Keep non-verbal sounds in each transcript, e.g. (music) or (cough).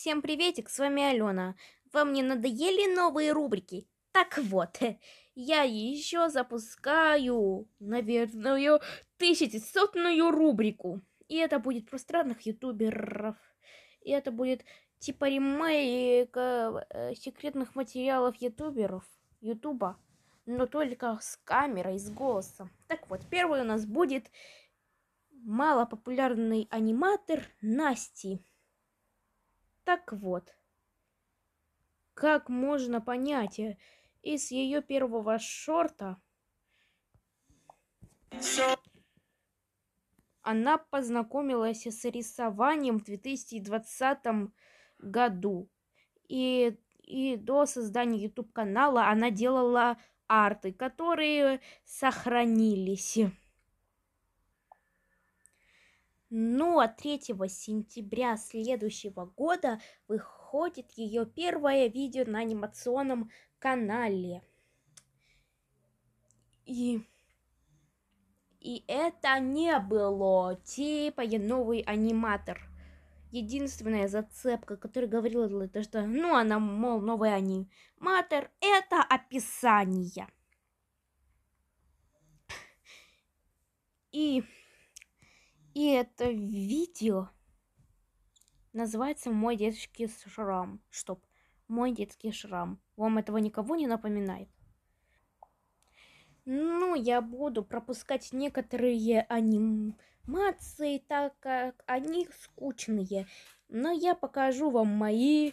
Всем приветик, с вами Алена. Вам не надоели новые рубрики? Так вот, (laughs) я еще запускаю, наверное, тысячесотную рубрику. И это будет про странных ютуберов. И это будет типа ремейк э, секретных материалов ютуберов. Ютуба. Но только с камерой, с голосом. Так вот, первый у нас будет малопопулярный аниматор Насти. Так вот, как можно понять э, из ее первого шорта, она познакомилась с рисованием в 2020 году. И, и до создания YouTube-канала она делала арты, которые сохранились. Ну а 3 сентября следующего года выходит ее первое видео на анимационном канале. И, и это не было типа я новый аниматор. Единственная зацепка, которая говорила, это что, ну, она, мол, новый аниматор, это описание. И и это видео называется «Мой детский шрам». Чтоб «Мой детский шрам». Вам этого никого не напоминает? Ну, я буду пропускать некоторые анимации, так как они скучные. Но я покажу вам мои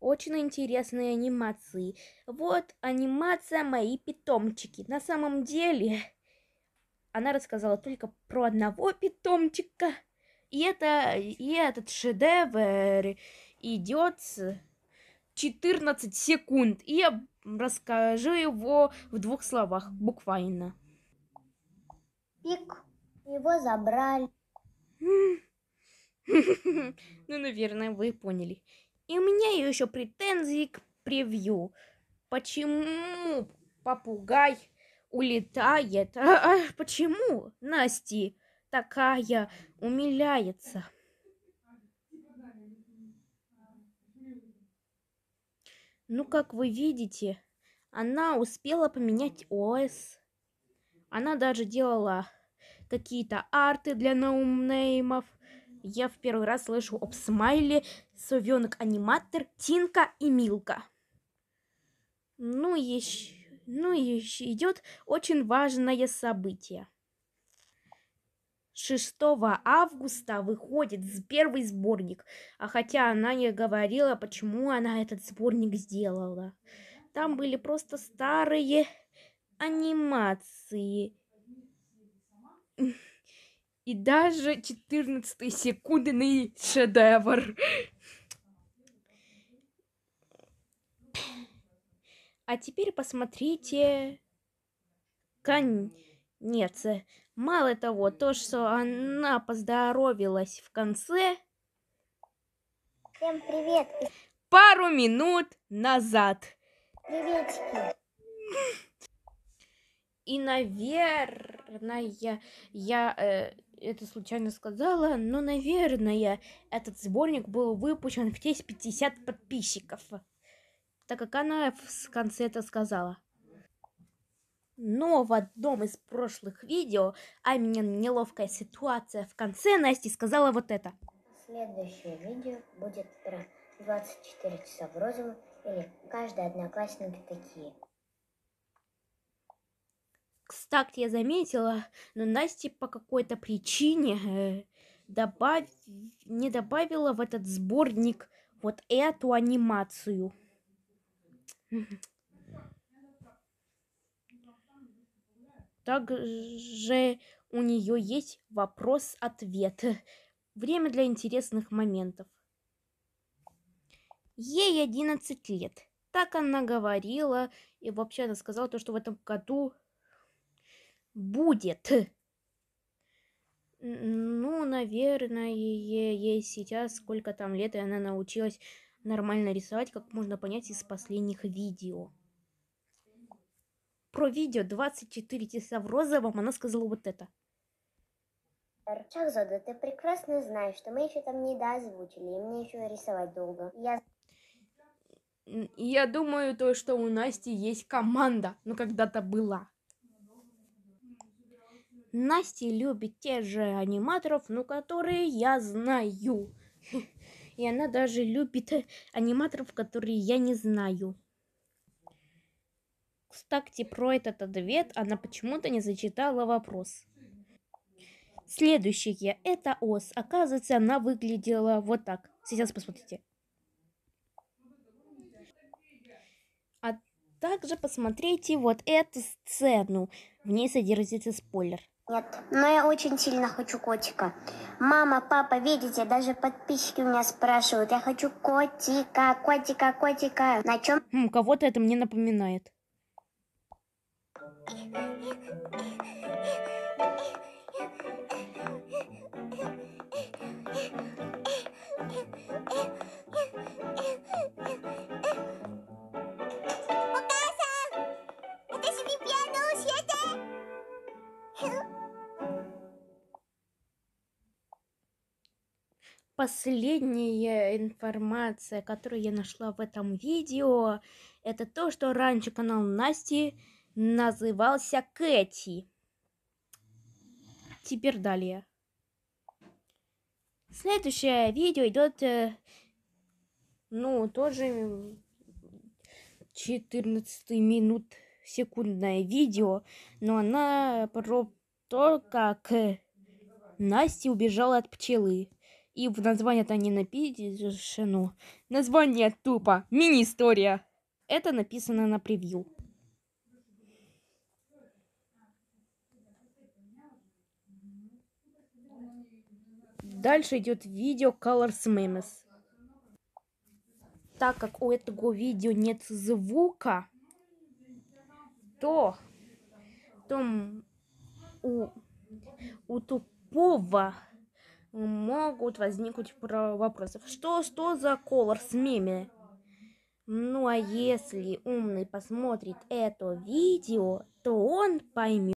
очень интересные анимации. Вот анимация «Мои питомчики». На самом деле, она рассказала только про одного питомчика. И, это, и этот шедевр идет 14 секунд. И я расскажу его в двух словах, буквально. Пик, его забрали. (laughs) Ну, наверное, вы поняли. И у меня еще претензии к превью. Почему попугай улетает. А, а почему Насти такая умиляется? Ну, как вы видите, она успела поменять ОС. Она даже делала какие-то арты для ноумнеймов. Я в первый раз слышу об Смайле, Совенок Аниматор, Тинка и Милка. Ну, еще ну и идет очень важное событие. 6 августа выходит первый сборник, а хотя она не говорила, почему она этот сборник сделала. Там были просто старые анимации. И даже 14 секундный шедевр. А теперь посмотрите... Конец. Мало того, то, что она поздоровилась в конце... Всем привет! Пару минут назад. Приветики. И, наверное, я э, это случайно сказала, но, наверное, этот сборник был выпущен в честь 50 подписчиков так как она в конце это сказала. Но в одном из прошлых видео, а меня неловкая ситуация, в конце Настя сказала вот это. Следующее видео будет про 24 часа в розовом или каждый одноклассник такие. Кстати, я заметила, но Настя по какой-то причине э, добав... не добавила в этот сборник вот эту анимацию. Также у нее есть вопрос-ответ. Время для интересных моментов. Ей 11 лет. Так она говорила. И вообще она сказала то, что в этом году будет. Ну, наверное, ей сейчас сколько там лет, и она научилась нормально рисовать, как можно понять из последних видео. Про видео 24 часа в розовом она сказала вот это. Чахзода, ты прекрасно знаешь, что мы еще там не доозвучили, и мне еще рисовать долго. Я... Я думаю, то, что у Насти есть команда, но ну, когда-то была. Настя любит те же аниматоров, ну, которые я знаю. (laughs) И она даже любит э, аниматоров, которые я не знаю. Кстати, про этот ответ она почему-то не зачитала вопрос. Следующее – это ос. Оказывается, она выглядела вот так. Сейчас посмотрите. А также посмотрите вот эту сцену. В ней содержится спойлер. Нет, но я очень сильно хочу котика. Мама, папа, видите, даже подписчики у меня спрашивают. Я хочу котика, котика, котика. На чем? Хм, кого-то это мне напоминает. последняя информация, которую я нашла в этом видео, это то, что раньше канал Насти назывался Кэти. Теперь далее. Следующее видео идет, э, ну, тоже 14 минут секундное видео, но она про то, как Настя убежала от пчелы. И в название-то не напить совершенно. Название тупо. Мини-история. Это написано на превью. Дальше идет видео Colors Memes. Так как у этого видео нет звука, то, то у, у тупого могут возникнуть вопросы. Что, что за колор с меми? Ну а если умный посмотрит это видео, то он поймет.